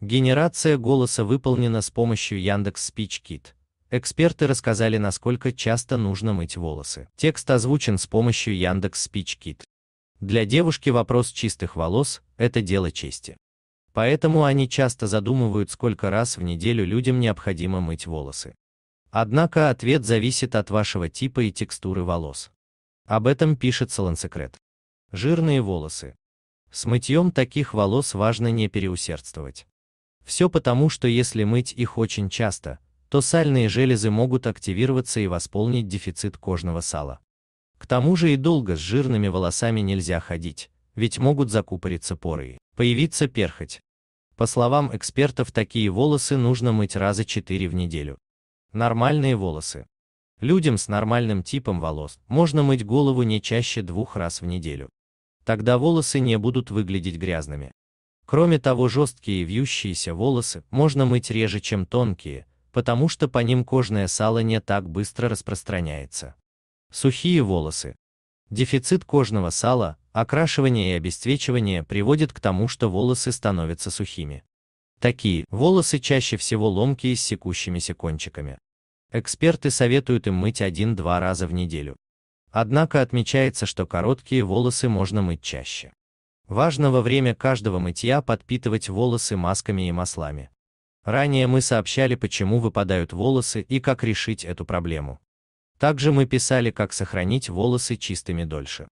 Генерация голоса выполнена с помощью Яндекс SpeechKit. Эксперты рассказали, насколько часто нужно мыть волосы. Текст озвучен с помощью Яндекс SpeechKit. Для девушки вопрос чистых волос – это дело чести. Поэтому они часто задумывают, сколько раз в неделю людям необходимо мыть волосы. Однако ответ зависит от вашего типа и текстуры волос. Об этом пишет Салон Секрет. Жирные волосы. С мытьем таких волос важно не переусердствовать. Все потому, что если мыть их очень часто, то сальные железы могут активироваться и восполнить дефицит кожного сала. К тому же и долго с жирными волосами нельзя ходить, ведь могут закупориться поры, и появиться перхоть. По словам экспертов, такие волосы нужно мыть раза 4 в неделю. Нормальные волосы. Людям с нормальным типом волос можно мыть голову не чаще двух раз в неделю. Тогда волосы не будут выглядеть грязными. Кроме того, жесткие и вьющиеся волосы можно мыть реже, чем тонкие, потому что по ним кожное сало не так быстро распространяется. Сухие волосы. Дефицит кожного сала, окрашивание и обесцвечивание приводит к тому, что волосы становятся сухими. Такие волосы чаще всего ломкие с секущимися кончиками. Эксперты советуют им мыть один-два раза в неделю. Однако отмечается, что короткие волосы можно мыть чаще. Важно во время каждого мытья подпитывать волосы масками и маслами. Ранее мы сообщали, почему выпадают волосы и как решить эту проблему. Также мы писали, как сохранить волосы чистыми дольше.